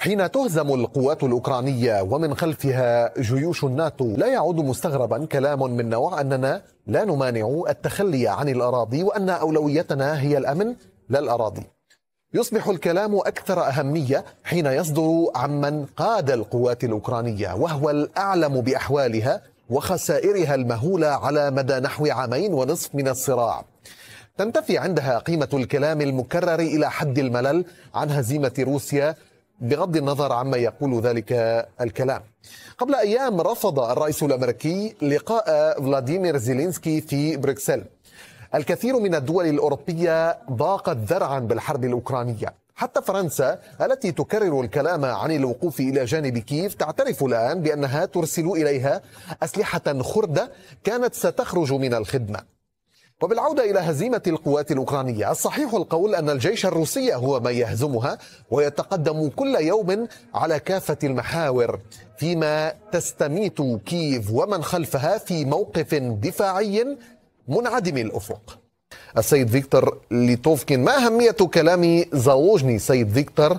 حين تهزم القوات الأوكرانية ومن خلفها جيوش الناتو لا يعود مستغربا كلام من نوع أننا لا نمانع التخلي عن الأراضي وأن أولويتنا هي الأمن لا الأراضي يصبح الكلام أكثر أهمية حين يصدر عمن قاد القوات الأوكرانية وهو الأعلم بأحوالها وخسائرها المهولة على مدى نحو عامين ونصف من الصراع تنتفي عندها قيمة الكلام المكرر إلى حد الملل عن هزيمة روسيا بغض النظر عما يقول ذلك الكلام قبل أيام رفض الرئيس الأمريكي لقاء فلاديمير زيلينسكي في بروكسل الكثير من الدول الأوروبية ضاقت ذرعا بالحرب الأوكرانية حتى فرنسا التي تكرر الكلام عن الوقوف إلى جانب كييف تعترف الآن بأنها ترسل إليها أسلحة خردة كانت ستخرج من الخدمة وبالعودة إلى هزيمة القوات الأوكرانية الصحيح القول أن الجيش الروسي هو ما يهزمها ويتقدم كل يوم على كافة المحاور فيما تستميت كييف ومن خلفها في موقف دفاعي منعدم الأفق السيد فيكتور ليتوفكين ما أهمية كلام زالوجني سيد فيكتور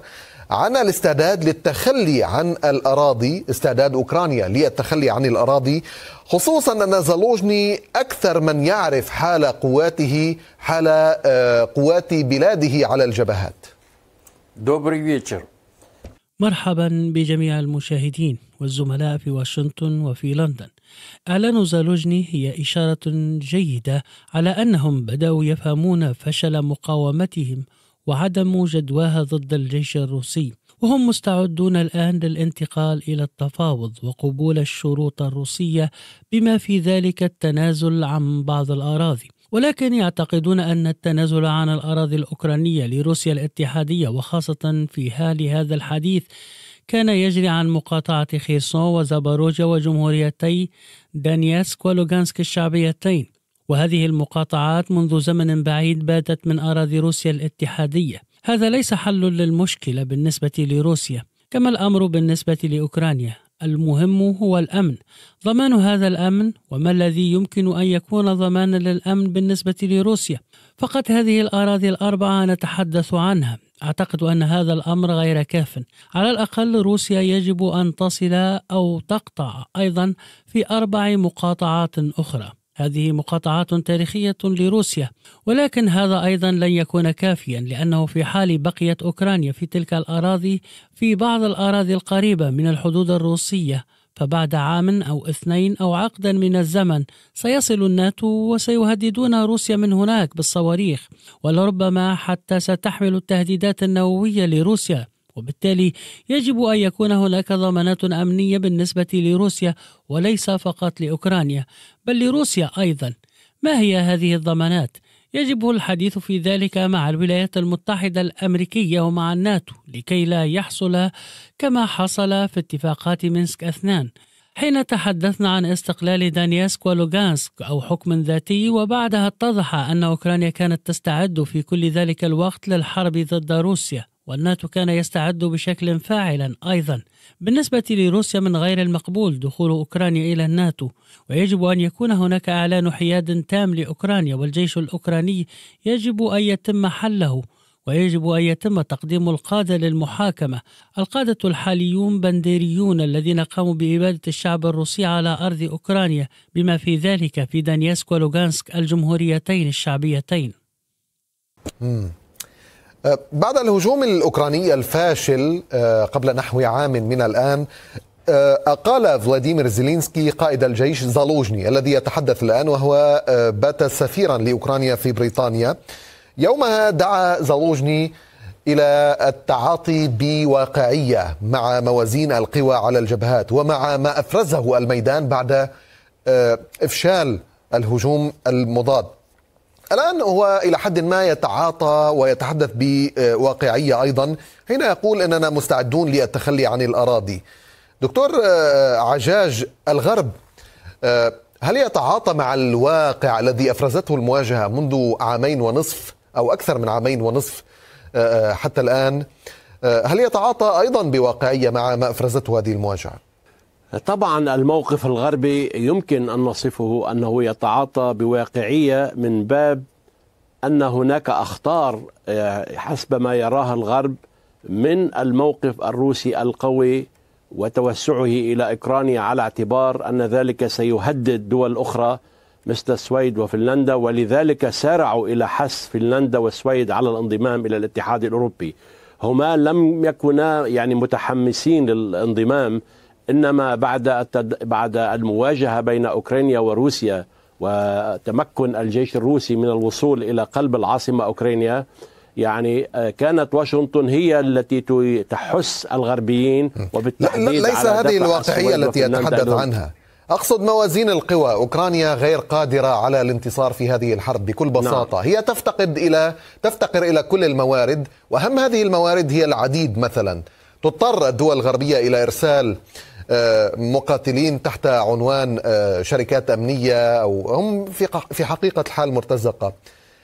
عن الاستعداد للتخلي عن الأراضي استعداد أوكرانيا للتخلي عن الأراضي خصوصا أن زلوجني أكثر من يعرف حال قواته حال آه، قوات بلاده على الجبهات مرحبا بجميع المشاهدين والزملاء في واشنطن وفي لندن إعلان زالوجني هي إشارة جيدة على أنهم بدأوا يفهمون فشل مقاومتهم وعدم جدواها ضد الجيش الروسي وهم مستعدون الآن للانتقال إلى التفاوض وقبول الشروط الروسية بما في ذلك التنازل عن بعض الأراضي ولكن يعتقدون أن التنازل عن الأراضي الأوكرانية لروسيا الاتحادية وخاصة في حال هذا الحديث كان يجري عن مقاطعة خيرسون وزاباروجيا وجمهوريتي دانيسك ولوغانسك الشعبيتين وهذه المقاطعات منذ زمن بعيد باتت من أراضي روسيا الاتحادية هذا ليس حل للمشكلة بالنسبة لروسيا كما الأمر بالنسبة لأوكرانيا المهم هو الأمن ضمان هذا الأمن وما الذي يمكن أن يكون ضمانا للأمن بالنسبة لروسيا فقط هذه الأراضي الأربعة نتحدث عنها أعتقد أن هذا الأمر غير كاف على الأقل روسيا يجب أن تصل أو تقطع أيضا في أربع مقاطعات أخرى هذه مقاطعات تاريخية لروسيا ولكن هذا أيضا لن يكون كافيا لأنه في حال بقيت أوكرانيا في تلك الأراضي في بعض الأراضي القريبة من الحدود الروسية فبعد عام أو اثنين أو عقدا من الزمن سيصل الناتو وسيهددون روسيا من هناك بالصواريخ ولربما حتى ستحمل التهديدات النووية لروسيا وبالتالي يجب أن يكون هناك ضمانات أمنية بالنسبة لروسيا وليس فقط لأوكرانيا بل لروسيا أيضا ما هي هذه الضمانات؟ يجب الحديث في ذلك مع الولايات المتحدة الأمريكية ومع الناتو لكي لا يحصل كما حصل في اتفاقات مينسك اثنان حين تحدثنا عن استقلال دانيسك ولوغانسك أو حكم ذاتي وبعدها اتضح أن أوكرانيا كانت تستعد في كل ذلك الوقت للحرب ضد روسيا والناتو كان يستعد بشكل فاعل أيضا بالنسبة لروسيا من غير المقبول دخول أوكرانيا إلى الناتو ويجب أن يكون هناك إعلان حياد تام لأوكرانيا والجيش الأوكراني يجب أن يتم حله ويجب أن يتم تقديم القادة للمحاكمة القادة الحاليون بنديريون الذين قاموا بإبادة الشعب الروسي على أرض أوكرانيا بما في ذلك في دانيسك ولوغانسك الجمهوريتين الشعبيتين بعد الهجوم الأوكراني الفاشل آه، قبل نحو عام من الآن آه، أقال فلاديمير زيلينسكي قائد الجيش زالوجني الذي يتحدث الآن وهو آه، بات سفيرا لأوكرانيا في بريطانيا يومها دعا زالوجني إلى التعاطي بواقعية مع موازين القوى على الجبهات ومع ما أفرزه الميدان بعد إفشال الهجوم المضاد الآن هو إلى حد ما يتعاطى ويتحدث بواقعية أيضا حين يقول أننا مستعدون للتخلي عن الأراضي دكتور آه، عجاج الغرب آه، هل يتعاطى مع الواقع الذي أفرزته المواجهة منذ عامين ونصف أو أكثر من عامين ونصف آه، حتى الآن هل يتعاطى أيضا بواقعية مع ما أفرزته هذه المواجهة؟ طبعا الموقف الغربي يمكن ان نصفه انه يتعاطى بواقعيه من باب ان هناك اخطار آه، حسب ما يراها الغرب من الموقف الروسي القوي وتوسعه الى اوكرانيا على اعتبار ان ذلك سيهدد دول اخرى مثل السويد وفنلندا ولذلك سارعوا الى حث فنلندا والسويد على الانضمام الى الاتحاد الاوروبي هما لم يكونا يعني متحمسين للانضمام انما بعد التد... بعد المواجهه بين اوكرانيا وروسيا وتمكن الجيش الروسي من الوصول الى قلب العاصمه اوكرانيا يعني آه، كانت واشنطن هي التي تحس الغربيين وبالتحديد ليس هذه الواقعيه التي يتحدث عنها اقصد موازين القوى اوكرانيا غير قادره على الانتصار في هذه الحرب بكل نعم. بساطه نعم. هي تفتقد الى تفتقر الى كل الموارد واهم هذه الموارد هي العديد مثلا تضطر الدول الغربيه الى ارسال آه، مقاتلين تحت عنوان آه، شركات أمنية أو هم في حقيقة الحال مرتزقة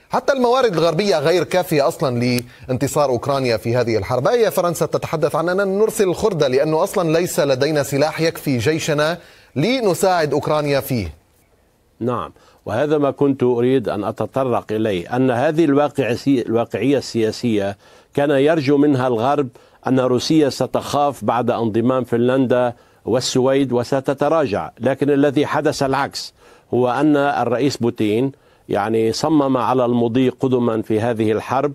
حتى الموارد الغربية غير كافية أصلا لانتصار أوكرانيا في هذه الحرب أي فرنسا تتحدث عن أننا نرسل الخردة لأنه أصلا ليس لدينا سلاح يكفي جيشنا لنساعد أوكرانيا فيه نعم وهذا ما كنت أريد أن أتطرق إليه أن هذه الواقعية السياسية كان يرجو منها الغرب أن روسيا ستخاف بعد انضمام فنلندا والسويد وستتراجع لكن الذي حدث العكس هو أن الرئيس بوتين يعني صمم على المضي قدما في هذه الحرب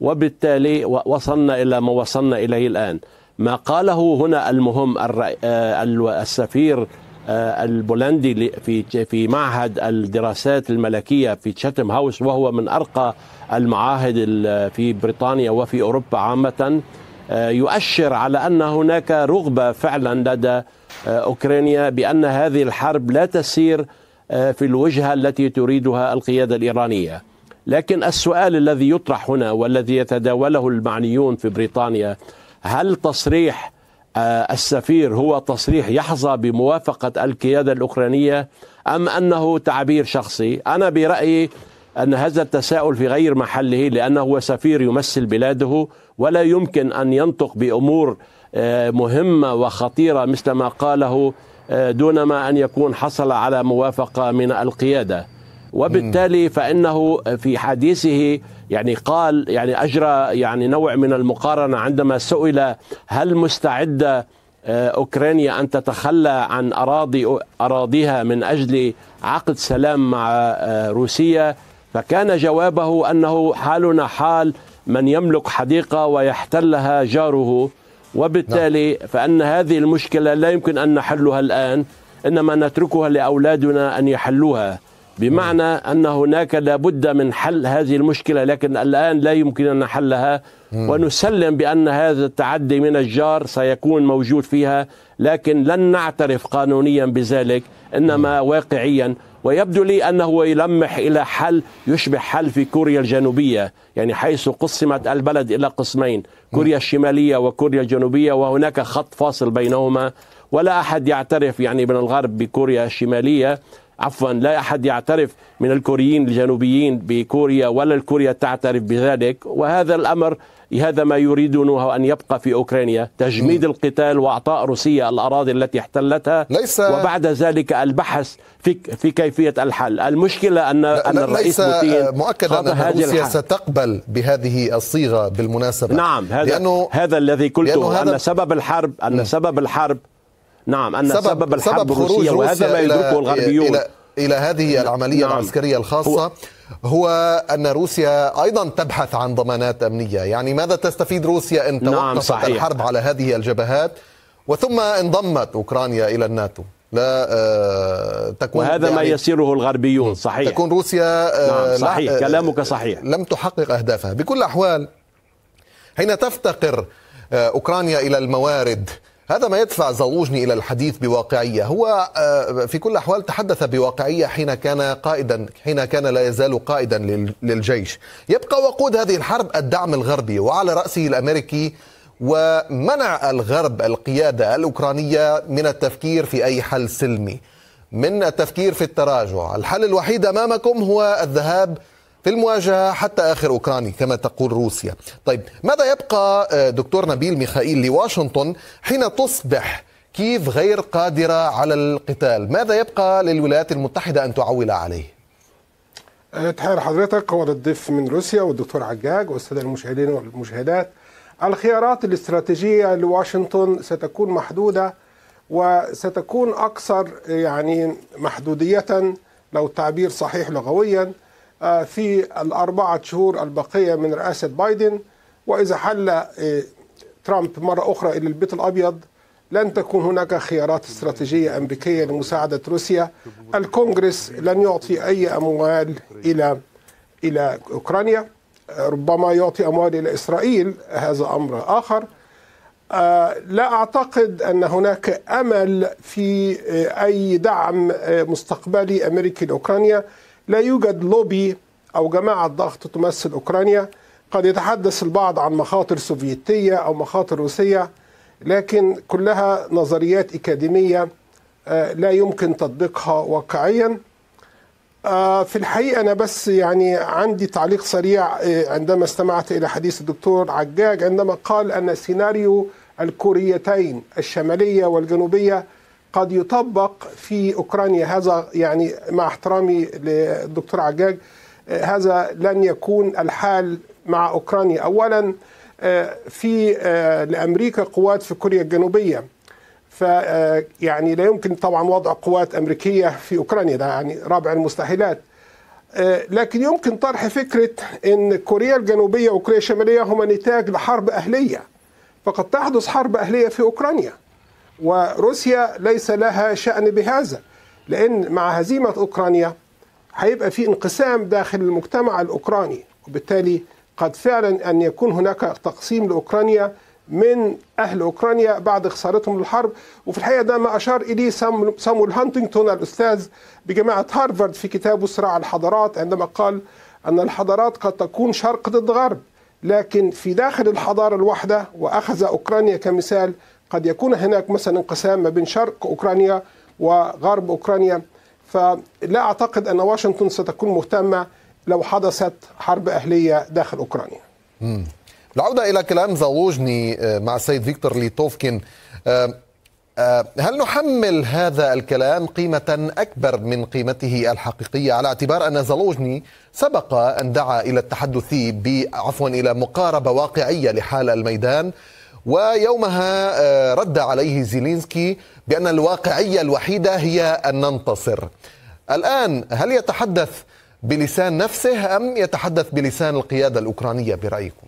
وبالتالي وصلنا إلى ما وصلنا إليه الآن ما قاله هنا المهم آه، السفير آه، البولندي في في معهد الدراسات الملكيه في تشاتم هاوس وهو من ارقى المعاهد في بريطانيا وفي اوروبا عامه آه، يؤشر على ان هناك رغبه فعلا لدى آه، اوكرانيا بان هذه الحرب لا تسير آه، في الوجهه التي تريدها القياده الايرانيه. لكن السؤال الذي يطرح هنا والذي يتداوله المعنيون في بريطانيا هل تصريح السفير هو تصريح يحظى بموافقه القياده الاوكرانيه ام انه تعبير شخصي؟ انا برايي أن هذا التساؤل في غير محله لأنه هو سفير يمثل بلاده ولا يمكن أن ينطق بأمور آه، مهمة وخطيرة مثل ما قاله آه، دون ما أن يكون حصل على موافقة من القيادة وبالتالي فإنه في حديثه يعني قال يعني أجرى يعني نوع من المقارنة عندما سئل هل مستعدة آه، أوكرانيا أن تتخلى عن أراضي أراضيها من أجل عقد سلام مع روسيا فكان جوابه أنه حالنا حال من يملك حديقة ويحتلها جاره وبالتالي نعم. فأن هذه المشكلة لا يمكن أن نحلها الآن إنما نتركها لأولادنا أن يحلوها بمعنى أن هناك لابد من حل هذه المشكلة لكن الآن لا يمكن أن نحلها ونسلم بأن هذا التعدي من الجار سيكون موجود فيها لكن لن نعترف قانونيا بذلك إنما واقعيا ويبدو لي أنه يلمح إلى حل يشبه حل في كوريا الجنوبية يعني حيث قسمت البلد إلى قسمين كوريا الشمالية وكوريا الجنوبية وهناك خط فاصل بينهما ولا أحد يعترف يعني من الغرب بكوريا الشمالية عفوا لا أحد يعترف من الكوريين الجنوبيين بكوريا ولا الكوريا تعترف بذلك وهذا الأمر هذا ما يريدونه أن يبقى في أوكرانيا تجميد م. القتال وأعطاء روسيا الأراضي التي احتلتها ليس وبعد ذلك البحث في, في كيفية الحل المشكلة أن, لا أن الرئيس بوتين مؤكدا أن روسيا الحل. ستقبل بهذه الصيغة بالمناسبة نعم هذا, لأنه هذا الذي قلته لأنه هذا أن سبب الحرب أن م. سبب الحرب نعم أن سبب, سبب الحرب الروسية وهذا ما يدركه الغربيون إلى, إلى هذه نعم. العملية نعم. العسكرية الخاصة هو أن روسيا أيضا تبحث عن ضمانات أمنية يعني ماذا تستفيد روسيا إن نعم، توقفت نعم صحيح. الحرب على هذه الجبهات وثم انضمت أوكرانيا إلى الناتو لا آه، تكون وهذا يعني ما يسيره الغربيون صحيح تكون روسيا آه، نعم صحيح لا آه، كلامك صحيح لم تحقق أهدافها بكل الأحوال حين تفتقر أوكرانيا إلى الموارد هذا ما يدفع زلوجني إلى الحديث بواقعية هو آه، في كل الأحوال تحدث بواقعية حين كان قائدا حين كان لا يزال قائدا للجيش يبقى وقود هذه الحرب الدعم الغربي وعلى رأسه الأمريكي ومنع الغرب القيادة الأوكرانية من التفكير في أي حل سلمي من التفكير في التراجع الحل الوحيد أمامكم هو الذهاب في المواجهة حتى آخر أوكراني كما تقول روسيا طيب ماذا يبقى آه، دكتور نبيل ميخائيل لواشنطن حين تصبح كيف غير قادرة على القتال ماذا يبقى للولايات المتحدة أن تعول عليه آه، تحير حضرتك هو الضيف من روسيا والدكتور عجاج والسادة المشاهدين والمشاهدات الخيارات الاستراتيجية لواشنطن ستكون محدودة وستكون أكثر يعني محدودية لو التعبير صحيح لغويا آه، في الأربعة شهور الباقية من رئاسة بايدن وإذا حل آه، ترامب مرة أخرى إلى البيت الأبيض لن تكون هناك خيارات استراتيجية أمريكية لمساعدة روسيا الكونغرس لن يعطي أي أموال إلى إلى أوكرانيا آه، ربما يعطي أموال إلى إسرائيل هذا أمر آخر لا أعتقد أن هناك أمل في أي دعم مستقبلي أمريكي لأوكرانيا لا يوجد لوبي أو جماعة ضغط تمثل أوكرانيا قد يتحدث البعض عن مخاطر سوفيتية أو مخاطر روسية لكن كلها نظريات أكاديمية آه، لا يمكن تطبيقها واقعيا آه، في الحقيقة أنا بس يعني عندي تعليق سريع آه، عندما استمعت إلى حديث الدكتور عجاج عندما قال أن سيناريو الكوريتين الشمالية والجنوبية قد يطبق في أوكرانيا هذا يعني مع احترامي للدكتور عجاج هذا لن يكون الحال مع أوكرانيا أولا آه، في آه، لأمريكا قوات في كوريا الجنوبية فيعني آه، لا يمكن طبعا وضع قوات أمريكية في أوكرانيا ده يعني رابع المستحيلات لكن يمكن طرح فكرة أن كوريا الجنوبية وكوريا الشمالية هما نتاج لحرب أهلية فقد تحدث حرب أهلية في أوكرانيا وروسيا ليس لها شأن بهذا لأن مع هزيمة أوكرانيا هيبقى في انقسام داخل المجتمع الأوكراني وبالتالي قد فعلا أن يكون هناك تقسيم لأوكرانيا من أهل أوكرانيا بعد خسارتهم للحرب وفي الحقيقة ده ما أشار إليه سامويل هانتينغتون الأستاذ بجامعة هارفارد في كتابه صراع الحضارات عندما قال أن الحضارات قد تكون شرق ضد غرب لكن في داخل الحضارة الواحدة وأخذ أوكرانيا كمثال قد يكون هناك مثلا انقسام ما بين شرق أوكرانيا وغرب أوكرانيا فلا أعتقد أن واشنطن ستكون مهتمة لو حدثت حرب أهلية داخل أوكرانيا العودة إلى كلام زالوجني آه، مع السيد فيكتور ليتوفكين آه، آه، هل نحمل هذا الكلام قيمة أكبر من قيمته الحقيقية على اعتبار أن زالوجني سبق أن دعا إلى التحدث عفوا إلى مقاربة واقعية لحال الميدان ويومها آه، رد عليه زيلينسكي بأن الواقعية الوحيدة هي أن ننتصر الآن هل يتحدث بلسان نفسه أم يتحدث بلسان القيادة الأوكرانية برأيكم؟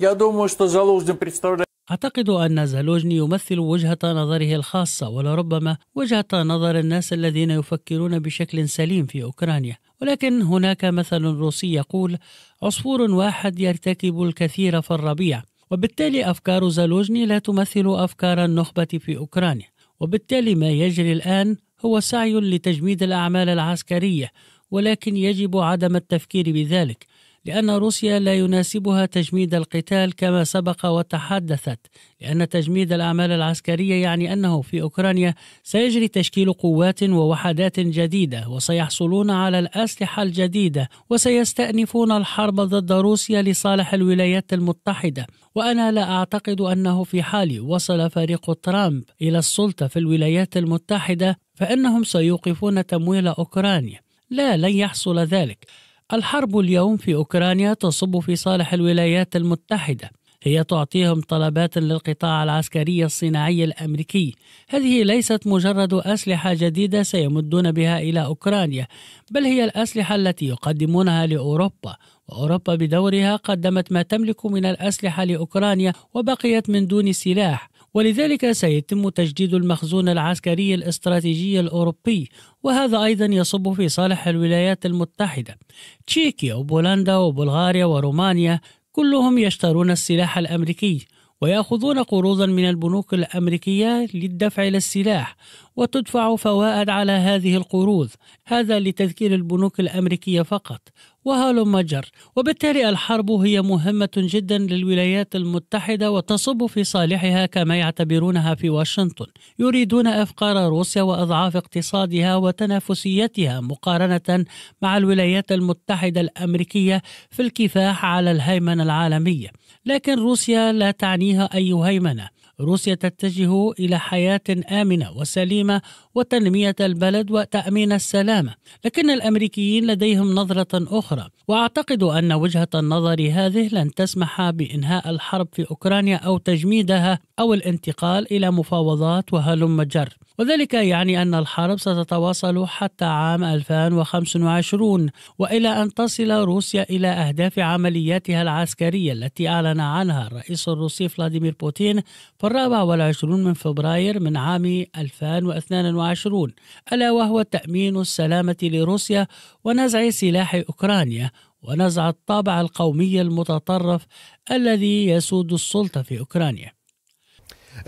Я думаю, что представляет أعتقد أن زالوجني يمثل وجهة نظره الخاصة ولربما وجهة نظر الناس الذين يفكرون بشكل سليم في أوكرانيا ولكن هناك مثل روسي يقول عصفور واحد يرتكب الكثير في الربيع وبالتالي أفكار زالوجني لا تمثل أفكار النخبة في أوكرانيا وبالتالي ما يجري الآن هو سعي لتجميد الأعمال العسكرية ولكن يجب عدم التفكير بذلك لأن روسيا لا يناسبها تجميد القتال كما سبق وتحدثت، لأن تجميد الأعمال العسكرية يعني أنه في أوكرانيا سيجري تشكيل قوات ووحدات جديدة، وسيحصلون على الأسلحة الجديدة، وسيستأنفون الحرب ضد روسيا لصالح الولايات المتحدة، وأنا لا أعتقد أنه في حال وصل فريق ترامب إلى السلطة في الولايات المتحدة فإنهم سيوقفون تمويل أوكرانيا، لا لن يحصل ذلك. الحرب اليوم في أوكرانيا تصب في صالح الولايات المتحدة هي تعطيهم طلبات للقطاع العسكري الصناعي الامريكي هذه ليست مجرد اسلحه جديده سيمدون بها الى اوكرانيا بل هي الاسلحه التي يقدمونها لاوروبا واوروبا بدورها قدمت ما تملك من الاسلحه لاوكرانيا وبقيت من دون سلاح ولذلك سيتم تجديد المخزون العسكري الاستراتيجي الأوروبي وهذا أيضا يصب في صالح الولايات المتحدة تشيكيا وبولندا وبلغاريا ورومانيا كلهم يشترون السلاح الأمريكي ويأخذون قروضا من البنوك الأمريكية للدفع للسلاح وتدفع فوائد على هذه القروض هذا لتذكير البنوك الأمريكية فقط وهلم جر وبالتالي الحرب هي مهمة جدا للولايات المتحدة وتصب في صالحها كما يعتبرونها في واشنطن يريدون إفقار روسيا وإضعاف اقتصادها وتنافسيتها مقارنة مع الولايات المتحدة الأمريكية في الكفاح على الهيمنة العالمية لكن روسيا لا تعنيها أي هيمنة روسيا تتجه الى حياه امنه وسليمه وتنمية البلد وتأمين السلامة لكن الأمريكيين لديهم نظرة أخرى وأعتقد أن وجهة النظر هذه لن تسمح بإنهاء الحرب في أوكرانيا أو تجميدها أو الانتقال إلى مفاوضات وهلم جر وذلك يعني أن الحرب ستتواصل حتى عام 2025 وإلى أن تصل روسيا إلى أهداف عملياتها العسكرية التي أعلن عنها الرئيس الروسي فلاديمير بوتين في الرابع والعشرون من فبراير من عام 2022 2022 ألا وهو تأمين السلامة لروسيا ونزع سلاح أوكرانيا ونزع الطابع القومي المتطرف الذي يسود السلطة في أوكرانيا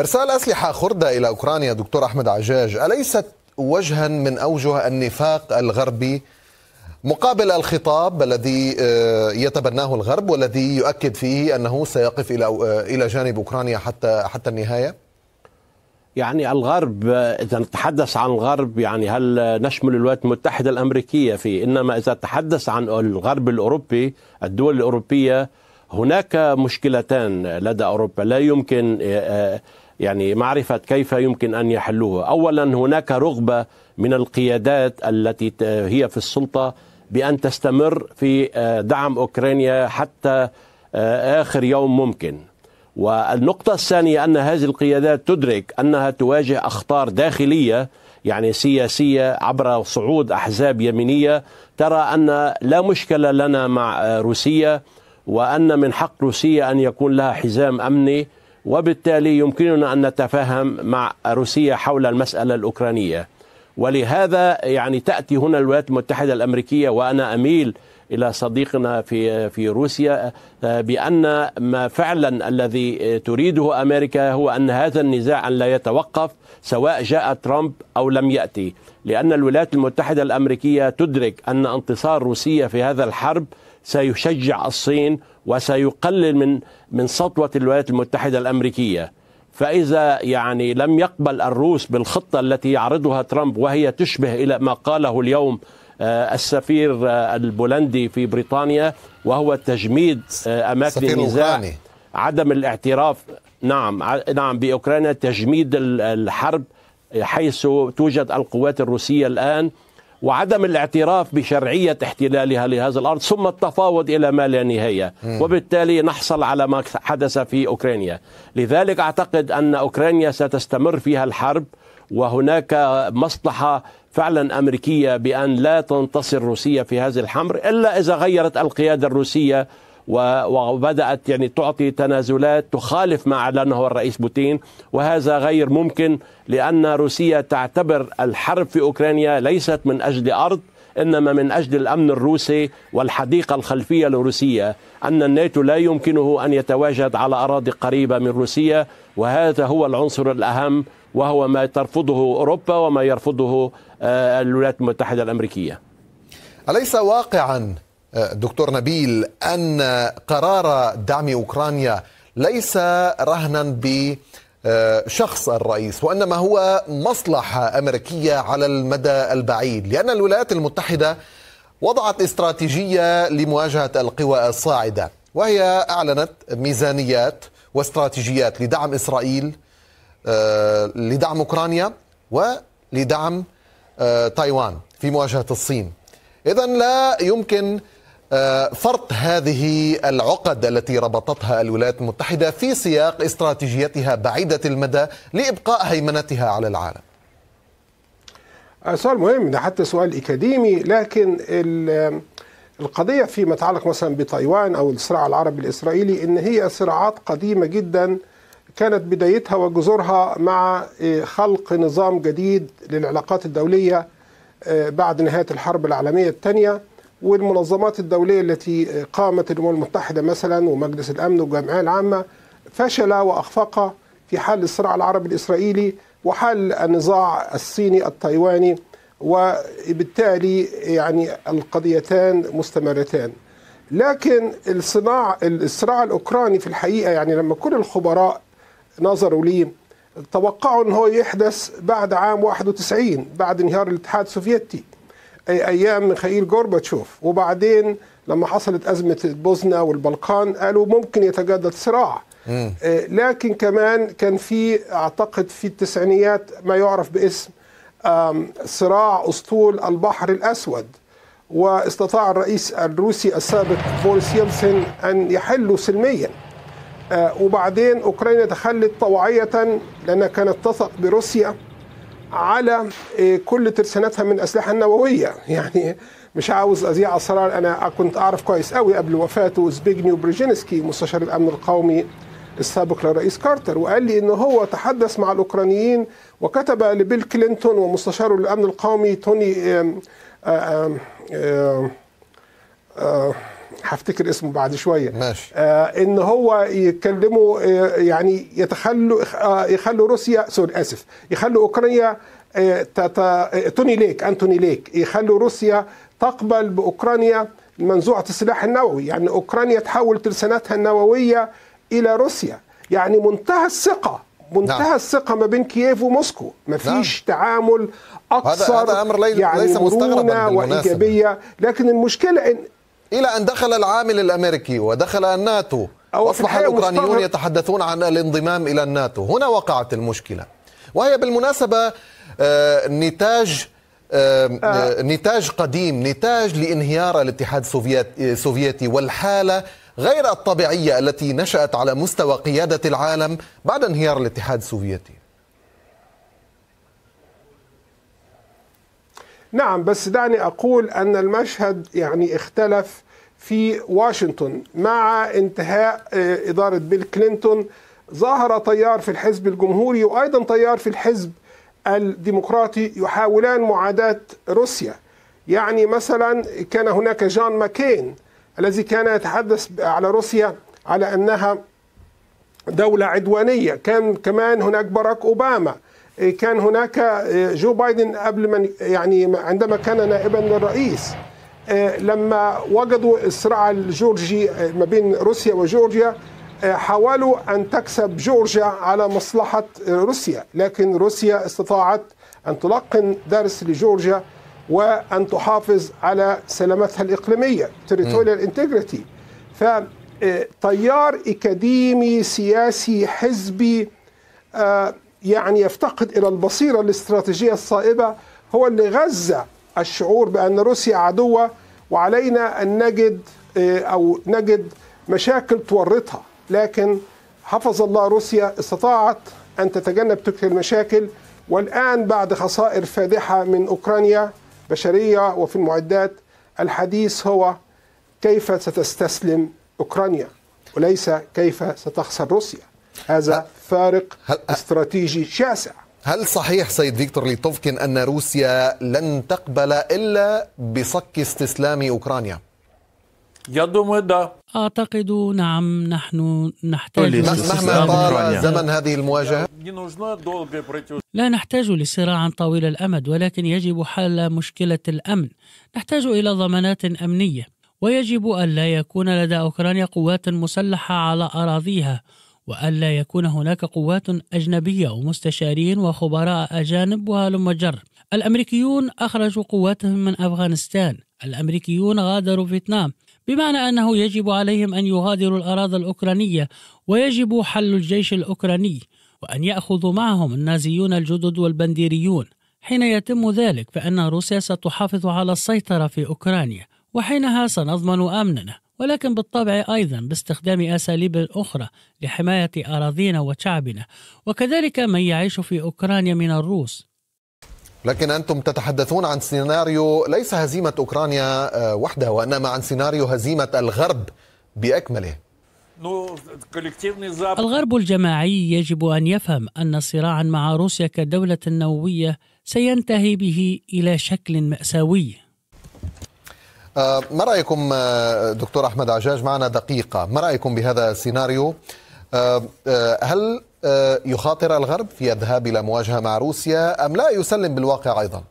إرسال أسلحة خردة إلى أوكرانيا دكتور أحمد عجاج أليست وجها من أوجه النفاق الغربي مقابل الخطاب الذي آه، يتبناه الغرب والذي يؤكد فيه انه سيقف الى الى جانب اوكرانيا حتى حتى النهايه يعني الغرب إذا نتحدث عن الغرب يعني هل نشمل الولايات المتحدة الأمريكية فيه إنما إذا نتحدث عن الغرب الأوروبي الدول الأوروبية هناك مشكلتان لدى أوروبا لا يمكن آه، آه، يعني معرفة كيف يمكن أن يحلوها أولا هناك رغبة من القيادات التي هي في السلطة بأن تستمر في آه، دعم أوكرانيا حتى آخر يوم ممكن والنقطة الثانية أن هذه القيادات تدرك أنها تواجه أخطار داخلية يعني سياسية عبر صعود أحزاب يمينية ترى أن لا مشكلة لنا مع روسيا وأن من حق روسيا أن يكون لها حزام أمني وبالتالي يمكننا أن نتفاهم مع روسيا حول المسألة الأوكرانية ولهذا يعني تأتي هنا الولايات المتحدة الأمريكية وأنا أميل الى صديقنا في في روسيا آه، بان ما فعلا الذي تريده امريكا هو ان هذا النزاع ان لا يتوقف سواء جاء ترامب او لم ياتي لان الولايات المتحده الامريكيه تدرك ان انتصار روسيا في هذا الحرب سيشجع الصين وسيقلل من من سطوه الولايات المتحده الامريكيه فإذا يعني لم يقبل الروس بالخطة التي يعرضها ترامب وهي تشبه إلى ما قاله اليوم آه، السفير آه، البولندي في بريطانيا وهو تجميد آه، اماكن النزاع عدم الاعتراف نعم نعم باوكرانيا تجميد الحرب حيث توجد القوات الروسيه الان وعدم الاعتراف بشرعيه احتلالها لهذا الارض ثم التفاوض الى ما لا نهايه وبالتالي نحصل على ما حدث في اوكرانيا لذلك اعتقد ان اوكرانيا ستستمر فيها الحرب وهناك مصلحه فعلا أمريكية بأن لا تنتصر روسيا في هذه الحمر إلا إذا غيرت القيادة الروسية وبدأت يعني تعطي تنازلات تخالف ما أعلنه الرئيس بوتين وهذا غير ممكن لأن روسيا تعتبر الحرب في أوكرانيا ليست من أجل أرض انما من اجل الامن الروسي والحديقه الخلفيه لروسيا ان الناتو لا يمكنه ان يتواجد على اراضي قريبه من روسيا وهذا هو العنصر الاهم وهو ما ترفضه أوروبا وما يرفضه آه، الولايات المتحدة الأمريكية أليس واقعا آه، دكتور نبيل أن قرار دعم أوكرانيا ليس رهنا ب آه، شخص الرئيس وانما هو مصلحه امريكيه على المدى البعيد لان الولايات المتحده وضعت استراتيجيه لمواجهه القوى الصاعده وهي اعلنت ميزانيات واستراتيجيات لدعم اسرائيل آه، لدعم اوكرانيا ولدعم آه، تايوان في مواجهه الصين. اذا لا يمكن آه، فرط هذه العقد التي ربطتها الولايات المتحده في سياق استراتيجيتها بعيده المدى لابقاء هيمنتها على العالم. سؤال مهم ده حتى سؤال اكاديمي لكن القضيه فيما يتعلق مثلا بتايوان او الصراع العربي الاسرائيلي ان هي صراعات قديمه جدا كانت بدايتها وجذورها مع آه، خلق نظام جديد للعلاقات الدولية آه، بعد نهاية الحرب العالمية الثانية والمنظمات الدولية التي آه، قامت الأمم المتحدة مثلا ومجلس الأمن والجمعية العامة فشل وأخفق في حل الصراع العربي الإسرائيلي وحل النزاع الصيني التايواني وبالتالي يعني القضيتان مستمرتان لكن الصناع الصراع الاوكراني في الحقيقه يعني لما كل الخبراء نظروا لي توقعوا ان هو يحدث بعد عام 91 بعد انهيار الاتحاد السوفيتي اي ايام ميخائيل جورباتشوف وبعدين لما حصلت ازمه البوسنه والبلقان قالوا ممكن يتجدد صراع آه، لكن كمان كان في اعتقد في التسعينيات ما يعرف باسم صراع اسطول البحر الاسود واستطاع الرئيس الروسي السابق بوريس يلسن ان يحله سلميا آه، وبعدين أوكرانيا تخلت طوعية لأنها كانت تثق بروسيا على آه، كل ترسانتها من الأسلحة النووية يعني مش عاوز أذيع أسرار أنا كنت أعرف كويس قوي قبل وفاته زبيجنيو بريجينسكي مستشار الأمن القومي السابق للرئيس كارتر وقال لي ان هو تحدث مع الاوكرانيين وكتب لبيل كلينتون ومستشاره للامن القومي توني آآ آآ آآ هفتكر اسمه بعد شويه ماشي. آه ان هو يتكلموا آه يعني يتخلوا آه يخلوا روسيا سوري اسف يخلوا اوكرانيا آه تتا... آه، توني ليك انتوني ليك يخلوا روسيا تقبل باوكرانيا منزوعه السلاح النووي يعني اوكرانيا تحول ترساناتها النوويه الى روسيا يعني منتهى الثقه منتهى نعم. الثقه ما بين كييف وموسكو نعم. فيش نعم. تعامل اكثر هذا, هذا امر لي... يعني ليس مستغربا وايجابيه لكن المشكله ان الى ان دخل العامل الامريكي ودخل الناتو أو واصبح الاوكرانيون يتحدثون عن الانضمام الى الناتو هنا وقعت المشكله وهي بالمناسبه آه، نتاج آه، آه. نتاج قديم نتاج لانهيار الاتحاد السوفيتي والحاله غير الطبيعيه التي نشات على مستوى قياده العالم بعد انهيار الاتحاد السوفيتي نعم بس دعني أقول أن المشهد يعني اختلف في واشنطن مع انتهاء آه، إدارة بيل كلينتون ظهر تيار في الحزب الجمهوري وأيضا تيار في الحزب الديمقراطي يحاولان معاداة روسيا يعني مثلا كان هناك جان ماكين الذي كان يتحدث على روسيا على أنها دولة عدوانية كان كمان هناك باراك أوباما كان هناك آه، جو بايدن قبل من يعني عندما كان نائبا للرئيس آه، لما وجدوا الصراع الجورجي آه، ما بين روسيا وجورجيا حاولوا ان تكسب جورجيا على مصلحه روسيا لكن روسيا استطاعت ان تلقن درس لجورجيا وان تحافظ على سلامتها الاقليميه تريتوريال انتجريتي فتيار اكاديمي سياسي حزبي آه يعني يفتقد إلى البصيرة الاستراتيجية الصائبة هو اللي غذى الشعور بأن روسيا عدوة وعلينا أن نجد آه، أو نجد مشاكل تورطها لكن حفظ الله روسيا استطاعت أن تتجنب تلك المشاكل والآن بعد خسائر فادحة من أوكرانيا بشرية وفي المعدات الحديث هو كيف ستستسلم أوكرانيا وليس كيف ستخسر روسيا هذا فارق هل... استراتيجي شاسع هل صحيح سيد فيكتور ليتوفكين أن روسيا لن تقبل إلا بصك استسلام أوكرانيا؟ أعتقد نعم نحن نحتاج مهما طال زمن هذه المواجهة لا نحتاج لصراع طويل الأمد ولكن يجب حل مشكلة الأمن نحتاج إلى ضمانات أمنية ويجب أن لا يكون لدى أوكرانيا قوات مسلحة على أراضيها وألا يكون هناك قوات أجنبية ومستشارين وخبراء أجانب وهلم جر الأمريكيون أخرجوا قواتهم من أفغانستان الأمريكيون غادروا فيتنام بمعنى أنه يجب عليهم أن يغادروا الأراضي الأوكرانية ويجب حل الجيش الأوكراني وأن يأخذوا معهم النازيون الجدد والبنديريون حين يتم ذلك فإن روسيا ستحافظ على السيطرة في أوكرانيا وحينها سنضمن أمننا ولكن بالطبع أيضا باستخدام أساليب أخرى لحماية أراضينا وشعبنا وكذلك من يعيش في أوكرانيا من الروس لكن أنتم تتحدثون عن سيناريو ليس هزيمة أوكرانيا آه، وحدها وإنما عن سيناريو هزيمة الغرب بأكمله الغرب الجماعي يجب أن يفهم أن صراعا مع روسيا كدولة نووية سينتهي به إلى شكل مأساوي آه، ما رايكم آه، دكتور احمد عجاج معنا دقيقه ما رايكم بهذا السيناريو آه، هل يخاطر الغرب في الذهاب الى مواجهه مع روسيا ام لا يسلم بالواقع ايضا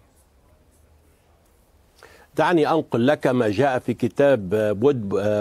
دعني أنقل لك ما جاء في كتاب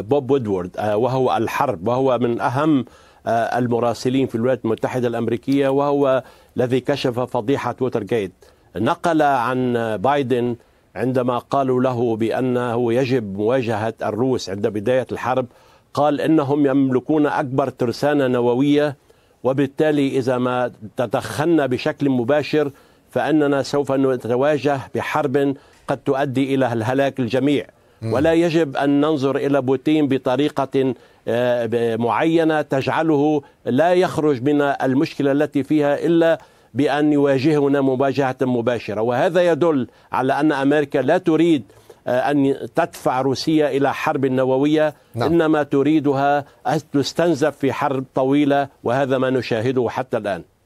بوب وودورد وهو الحرب وهو من أهم المراسلين في الولايات المتحدة الأمريكية وهو الذي كشف فضيحة ووترغيت نقل عن بايدن عندما قالوا له بأنه يجب مواجهة الروس عند بداية الحرب قال إنهم يملكون أكبر ترسانة نووية وبالتالي إذا ما تدخلنا بشكل مباشر فإننا سوف نتواجه بحرب قد تؤدي إلى الهلاك الجميع ولا يجب أن ننظر إلى بوتين بطريقة آه، معينة تجعله لا يخرج من المشكلة التي فيها إلا بأن يواجهنا مواجهة مباشرة وهذا يدل على أن أمريكا لا تريد آه، أن تدفع روسيا إلى حرب نووية نعم. إنما تريدها أن تستنزف في حرب طويلة وهذا ما نشاهده حتى الآن